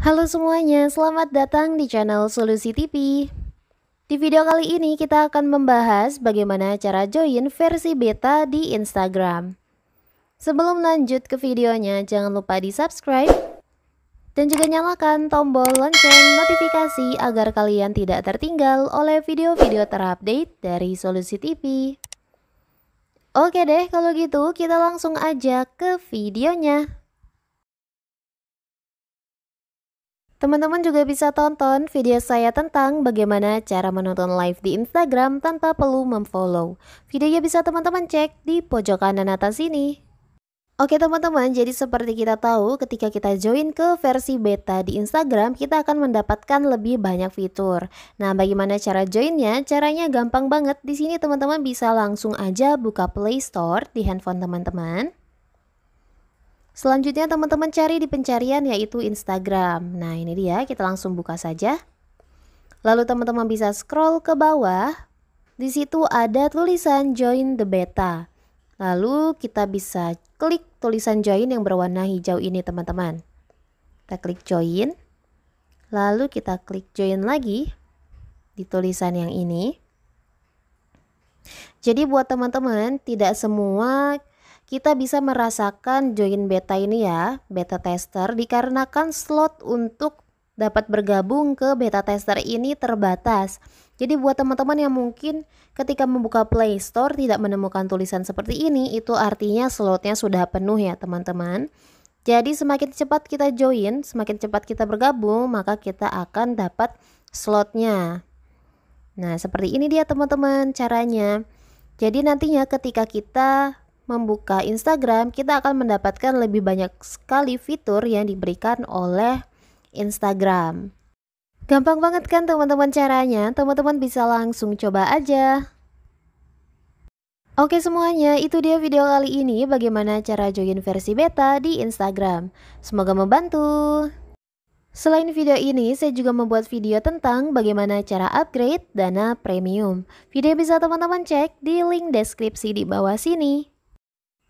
Halo semuanya, selamat datang di channel Solusi TV. Di video kali ini kita akan membahas bagaimana cara join versi beta di Instagram. Sebelum lanjut ke videonya, jangan lupa di subscribe dan juga nyalakan tombol lonceng notifikasi agar kalian tidak tertinggal oleh video-video terupdate dari Solusi TV. Oke deh, kalau gitu kita langsung aja ke videonya. Teman-teman juga bisa tonton video saya tentang bagaimana cara menonton live di Instagram tanpa perlu memfollow. Videonya bisa teman-teman cek di pojok kanan atas sini. Oke teman-teman, jadi seperti kita tahu ketika kita join ke versi beta di Instagram, kita akan mendapatkan lebih banyak fitur. Nah, bagaimana cara joinnya? Caranya gampang banget. Di sini teman-teman bisa langsung aja buka Play Store di handphone teman-teman. Selanjutnya teman-teman cari di pencarian yaitu Instagram. Nah ini dia, kita langsung buka saja. Lalu teman-teman bisa scroll ke bawah. Di situ ada tulisan join the beta. Lalu kita bisa klik tulisan join yang berwarna hijau ini teman-teman. Kita klik join. Lalu kita klik join lagi di tulisan yang ini. Jadi buat teman-teman, tidak semua kita bisa merasakan join beta ini ya, beta tester dikarenakan slot untuk dapat bergabung ke beta tester ini terbatas. Jadi buat teman-teman yang mungkin ketika membuka Play Store tidak menemukan tulisan seperti ini, itu artinya slotnya sudah penuh ya teman-teman. Jadi semakin cepat kita join, semakin cepat kita bergabung, maka kita akan dapat slotnya. Nah, seperti ini dia teman-teman caranya. Jadi nantinya ketika kita membuka Instagram, kita akan mendapatkan lebih banyak sekali fitur yang diberikan oleh Instagram. Gampang banget kan teman-teman caranya? Teman-teman bisa langsung coba aja. Oke semuanya, itu dia video kali ini bagaimana cara join versi beta di Instagram. Semoga membantu. Selain video ini, saya juga membuat video tentang bagaimana cara upgrade dana premium. Video bisa teman-teman cek di link deskripsi di bawah sini.